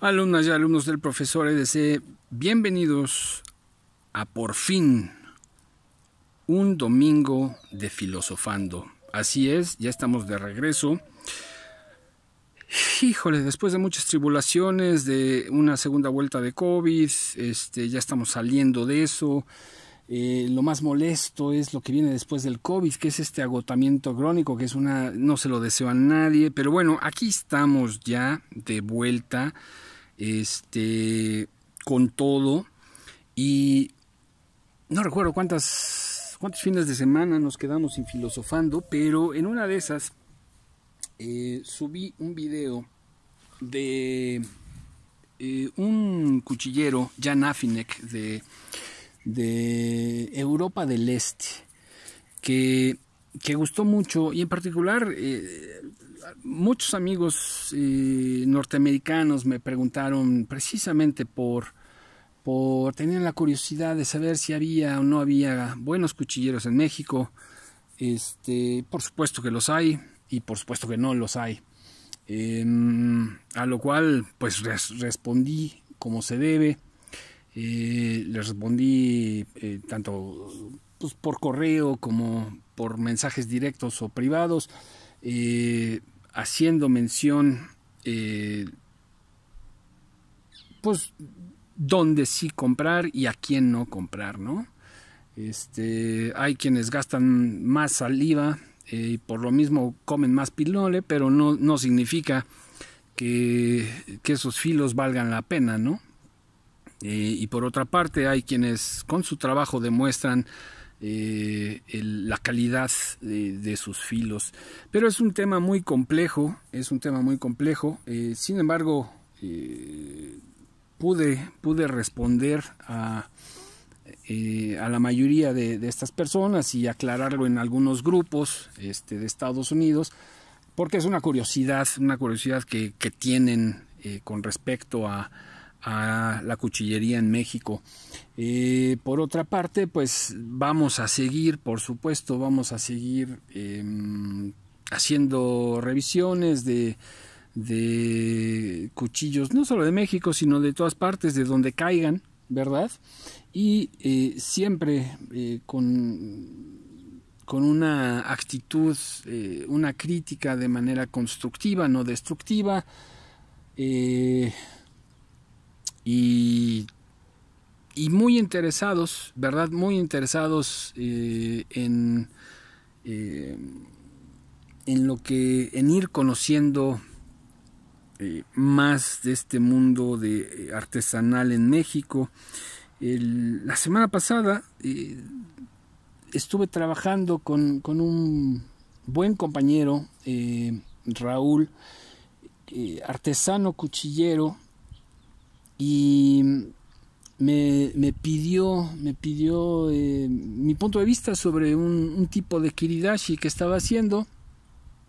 Alumnas y alumnos del profesor EDC, bienvenidos a por fin un domingo de filosofando. Así es, ya estamos de regreso. Híjole, después de muchas tribulaciones, de una segunda vuelta de COVID, este, ya estamos saliendo de eso. Eh, lo más molesto es lo que viene después del COVID, que es este agotamiento crónico, que es una, no se lo deseo a nadie, pero bueno, aquí estamos ya de vuelta, este, con todo, y no recuerdo cuántas, cuántos fines de semana nos quedamos sin filosofando, pero en una de esas eh, subí un video de eh, un cuchillero, Jan Afinek, de de Europa del Este, que, gustó mucho y en particular eh, muchos amigos eh, norteamericanos me preguntaron precisamente por, tener la curiosidad de saber si había o no había buenos cuchilleros en México. Este, por supuesto que los hay y por supuesto que no los hay. Em, a lo cual pues respondí como se debe eh, le respondí eh, tanto pues, por correo como por mensajes directos o privados, eh, haciendo mención, pues, dónde sí comprar y a quién no comprar, ¿no? Este, hay quienes gastan más saliva y por lo mismo comen más pilole, pero no, significa que, que esos filos valgan la pena, ¿no? Eh, y por otra parte hay quienes con su trabajo demuestran eh, la calidad de, sus filos. Pero es un tema muy complejo, es un tema muy complejo. Eh, sin embargo, pude, pude responder a, la mayoría de, estas personas y aclararlo en algunos grupos este, de Estados Unidos, porque es una curiosidad, una curiosidad que tienen con respecto a, a la cuchillería en México. Eh, por otra parte, pues vamos a seguir, por supuesto, vamos a seguir em, haciendo revisiones de, de cuchillos, no solo de México, sino de todas partes, de donde caigan, ¿verdad? Y eh, siempre eh, con con una actitud, una crítica de manera constructiva, no destructiva y, y muy interesados, ¿verdad? Muy interesados eh, en, eh, en lo que, en ir conociendo eh, más de este mundo de artesanal en México. la semana pasada estuve trabajando con, un buen compañero, Raúl, artesano cuchillero y me, me pidió, me pidió eh, mi punto de vista sobre un, tipo de kiridashi que estaba haciendo.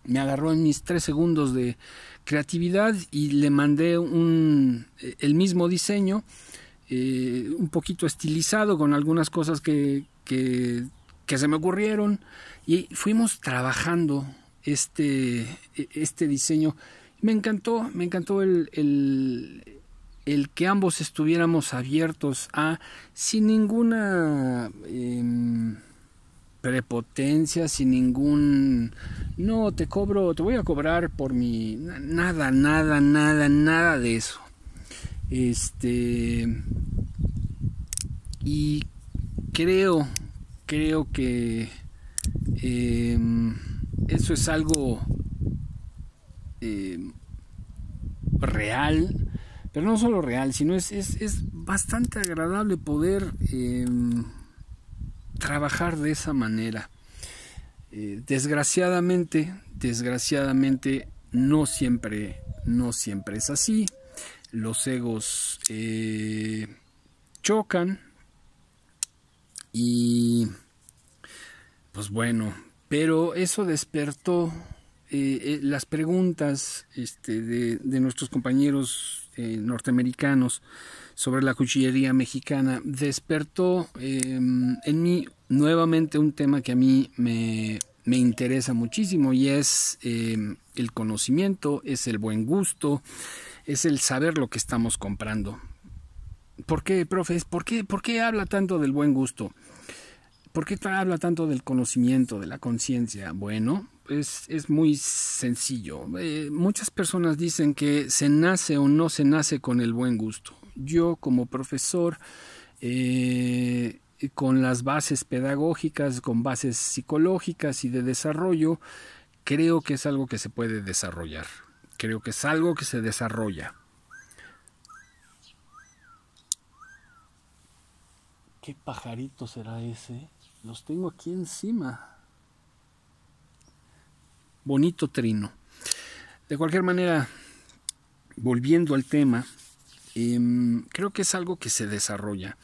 Me agarró en mis tres segundos de creatividad y le mandé un, eh, el mismo diseño, eh, un poquito estilizado con algunas cosas que, que, se me ocurrieron y fuimos trabajando este, e, este diseño. Me encantó, me encantó el el que ambos estuviéramos abiertos a, sin ninguna em, prepotencia, sin ningún, no, te cobro, te voy a cobrar por mi, nada, nada, nada, nada de eso. Este, y creo, creo que em, eso es algo em, real pero no solo real, sino es, bastante agradable poder em, trabajar de esa manera. Eh, desgraciadamente, desgraciadamente, no siempre, no siempre es así. Los egos eh, chocan y, pues bueno, pero eso despertó eh, las preguntas este, de, de nuestros compañeros eh, norteamericanos sobre la cuchillería mexicana despertó em, en mí nuevamente un tema que a mí me, me interesa muchísimo y es em, el conocimiento, es el buen gusto, es el saber lo que estamos comprando. ¿Por qué, profes? ¿Por qué, ¿Por qué habla tanto del buen gusto? ¿Por qué habla tanto del conocimiento, de la conciencia? Bueno, es, es, muy sencillo. Eh, muchas personas dicen que se nace o no se nace con el buen gusto. Yo como profesor, eh, con las bases pedagógicas, con bases psicológicas y de desarrollo, creo que es algo que se puede desarrollar. Creo que es algo que se desarrolla. ¿Qué pajarito será ese? Los tengo aquí encima. Bonito trino. De cualquier manera, volviendo al tema, em, creo que es algo que se desarrolla.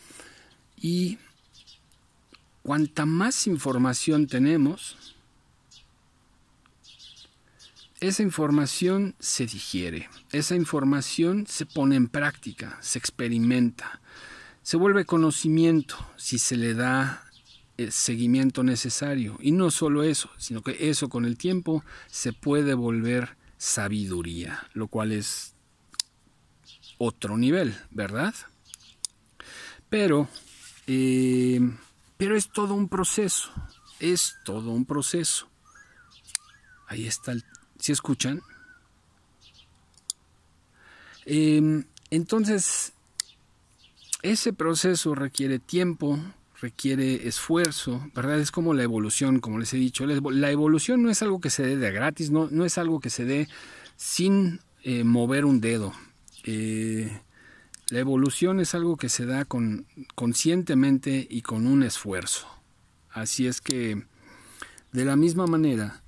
Y cuanta más información tenemos, esa información se digiere, esa información se pone en práctica, se experimenta, se vuelve conocimiento si se le da eh, seguimiento necesario. Y no solo eso, sino que eso con el tiempo se puede volver sabiduría, lo cual es otro nivel, ¿verdad? Pero, eh, pero es todo un proceso, es todo un proceso. Ahí está, si escuchan. Em, entonces, ese proceso requiere tiempo, requiere esfuerzo, ¿verdad? Es como la evolución, como les he dicho. La evolución no es algo que se dé de gratis, no, no es algo que se dé sin eh, mover un dedo. Eh, la evolución es algo que se da conscientemente y con un esfuerzo. Así es que, de la misma manera,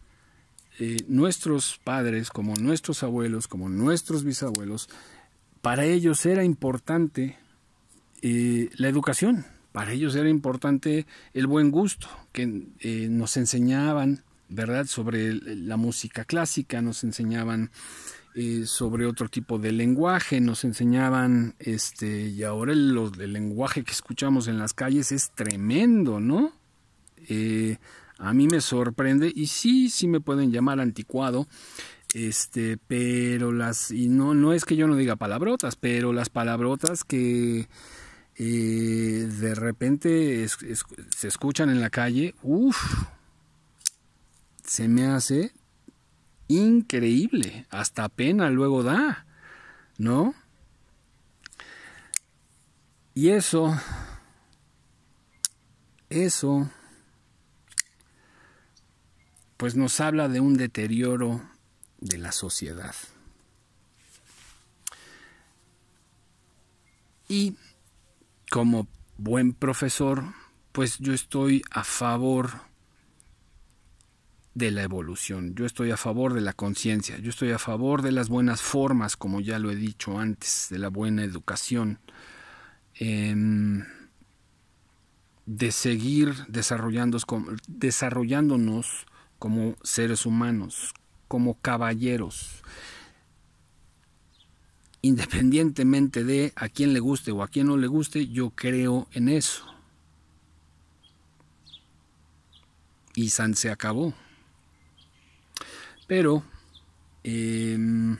eh, nuestros padres, como nuestros abuelos, como nuestros bisabuelos, para ellos era importante la educación para ellos era importante el buen gusto, que eh, nos enseñaban, ¿verdad?, sobre la música clásica, nos enseñaban eh, sobre otro tipo de lenguaje, nos enseñaban, este, y ahora el, lenguaje que escuchamos en las calles es tremendo, ¿no? Eh, a mí me sorprende, y sí, sí me pueden llamar anticuado, este pero las y no no es que yo no diga palabrotas pero las palabrotas que de repente se escuchan en la calle, se me hace increíble, hasta pena luego da, ¿no? Y eso, eso, pues nos habla de un deterioro de la sociedad. Y como buen profesor, pues yo estoy a favor de la evolución, yo estoy a favor de la conciencia, yo estoy a favor de las buenas formas, como ya lo he dicho antes, de la buena educación, em, de seguir desarrollándonos como seres humanos, como caballeros independientemente de a quién le guste o a quién no le guste, yo creo en eso. Y San se acabó. Pero, em,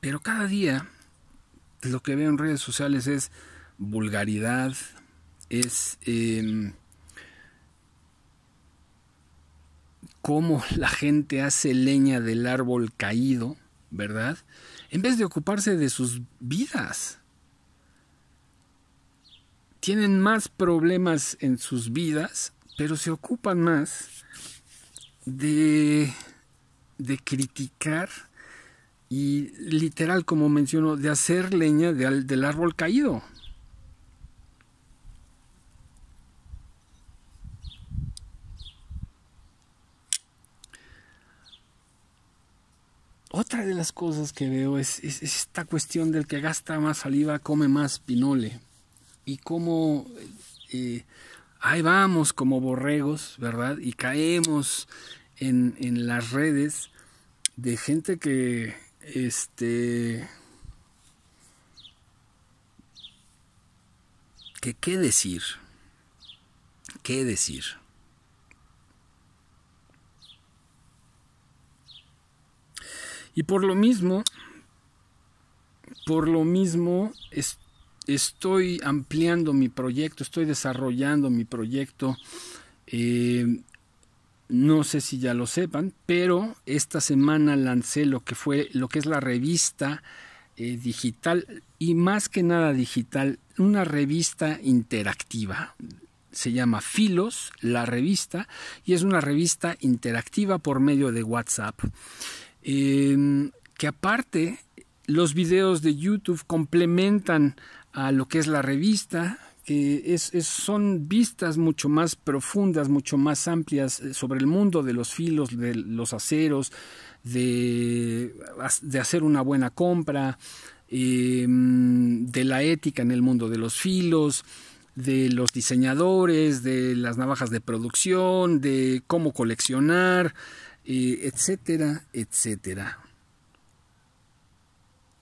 pero cada día lo que veo en redes sociales es vulgaridad, es em, cómo la gente hace leña del árbol caído ¿verdad? En vez de ocuparse de sus vidas. Tienen más problemas en sus vidas, pero se ocupan más de, criticar y literal, como menciono, de hacer leña del árbol caído. de las cosas que veo es, esta cuestión del que gasta más saliva come más pinole. Y cómo eh, ahí vamos como borregos, ¿verdad? Y caemos en, en las redes de gente que, este, que qué decir, qué decir. Y por lo mismo, por lo mismo estoy ampliando mi proyecto, estoy desarrollando mi proyecto. Eh, no sé si ya lo sepan, pero esta semana lancé lo que fue lo que es la revista eh, digital y más que nada digital, una revista interactiva. Se llama Filos, la revista, y es una revista interactiva por medio de WhatsApp que aparte, los videos de YouTube complementan a lo que es la revista, que es, son vistas mucho más profundas, mucho más amplias eh, sobre el mundo de los filos, de los aceros, de, hacer una buena compra, em, de la ética en el mundo de los filos, de los diseñadores, de las navajas de producción, de cómo coleccionar, etcétera, etcétera.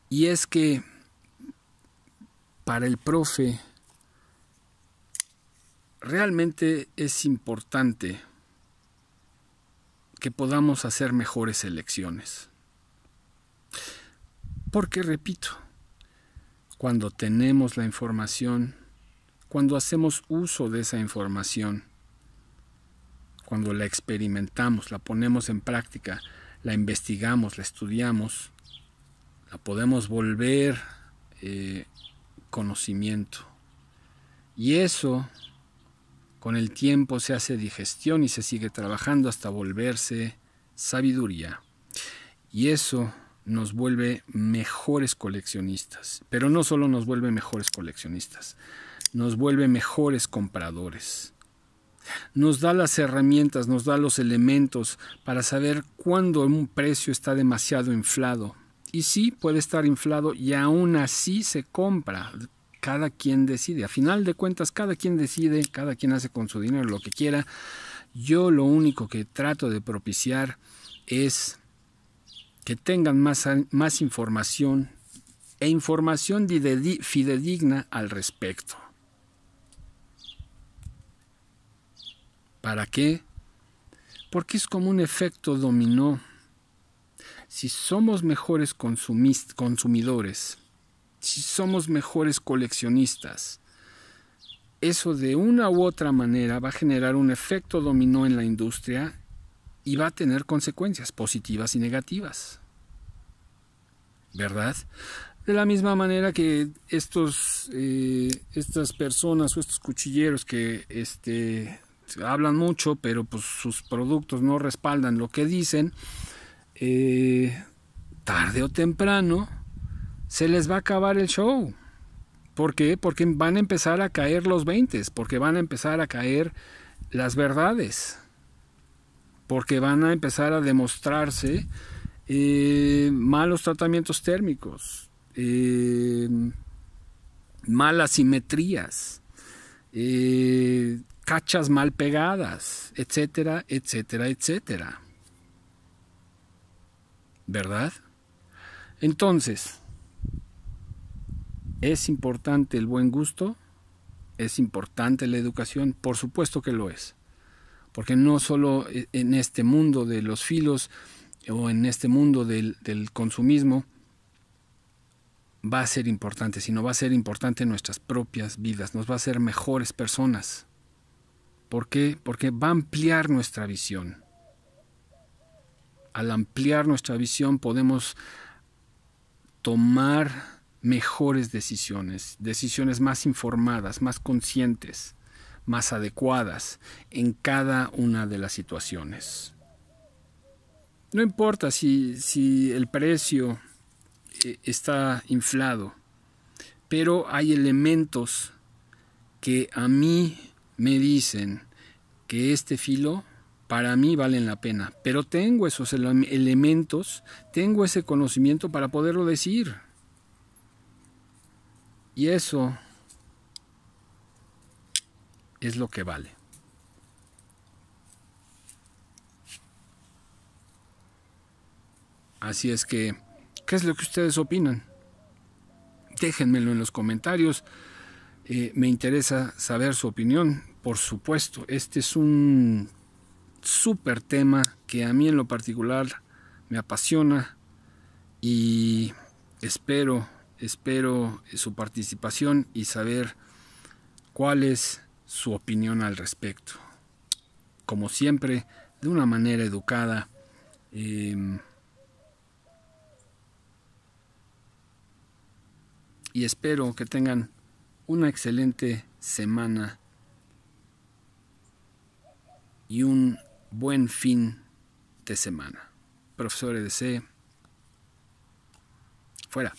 Y es que para el profe realmente es importante que podamos hacer mejores elecciones. Porque, repito, cuando tenemos la información, cuando hacemos uso de esa información, cuando la experimentamos, la ponemos en práctica, la investigamos, la estudiamos, la podemos volver eh, conocimiento. Y eso con el tiempo se hace digestión y se sigue trabajando hasta volverse sabiduría. Y eso nos vuelve mejores coleccionistas. Pero no solo nos vuelve mejores coleccionistas, nos vuelve mejores compradores nos da las herramientas, nos da los elementos para saber cuándo un precio está demasiado inflado. Y si puede estar inflado y aún así se compra. Cada quien decide. A final de cuentas, cada quien decide, cada quien hace con su dinero lo que quiera. Yo lo único que trato de propiciar es que tengan más, más información e información fidedigna al respecto. ¿Para qué? Porque es como un efecto dominó. Si somos mejores consumidores, si somos mejores coleccionistas, eso de una u otra manera va a generar un efecto dominó en la industria y va a tener consecuencias positivas y negativas. ¿Verdad? De la misma manera que estos, eh, estas personas o estos cuchilleros que este, hablan mucho, pero pues sus productos no respaldan lo que dicen, eh, tarde o temprano se les va a acabar el show. ¿Por qué? Porque van a empezar a caer los 20, porque van a empezar a caer las verdades, porque van a empezar a demostrarse eh, malos tratamientos térmicos, eh, malas simetrías, cachas mal pegadas, etcétera, etcétera, etcétera. ¿Verdad? Entonces, ¿es importante el buen gusto? ¿Es importante la educación? Por supuesto que lo es. Porque no solo e, en este mundo de los filos eh, o en este mundo del, consumismo, va a ser importante, sino va a ser importante en nuestras propias vidas, nos va a ser mejores personas. ¿Por qué? Porque va a ampliar nuestra visión. Al ampliar nuestra visión podemos tomar mejores decisiones, decisiones más informadas, más conscientes, más adecuadas en cada una de las situaciones. No importa si, si el precio eh, está inflado, pero hay elementos que a mí me dicen que este filo para mí valen la pena, pero tengo esos elementos, tengo ese conocimiento para poderlo decir. Y eso es lo que vale. Así es que, ¿qué es lo que ustedes opinan? Déjenmelo en los comentarios. Eh, me interesa saber su opinión, por supuesto. Este es un súper tema que a mí en lo particular me apasiona y espero, espero su participación y saber cuál es su opinión al respecto. Como siempre, de una manera educada, em, y espero que tengan una excelente semana y un buen fin de semana. Profesor EDC, fuera.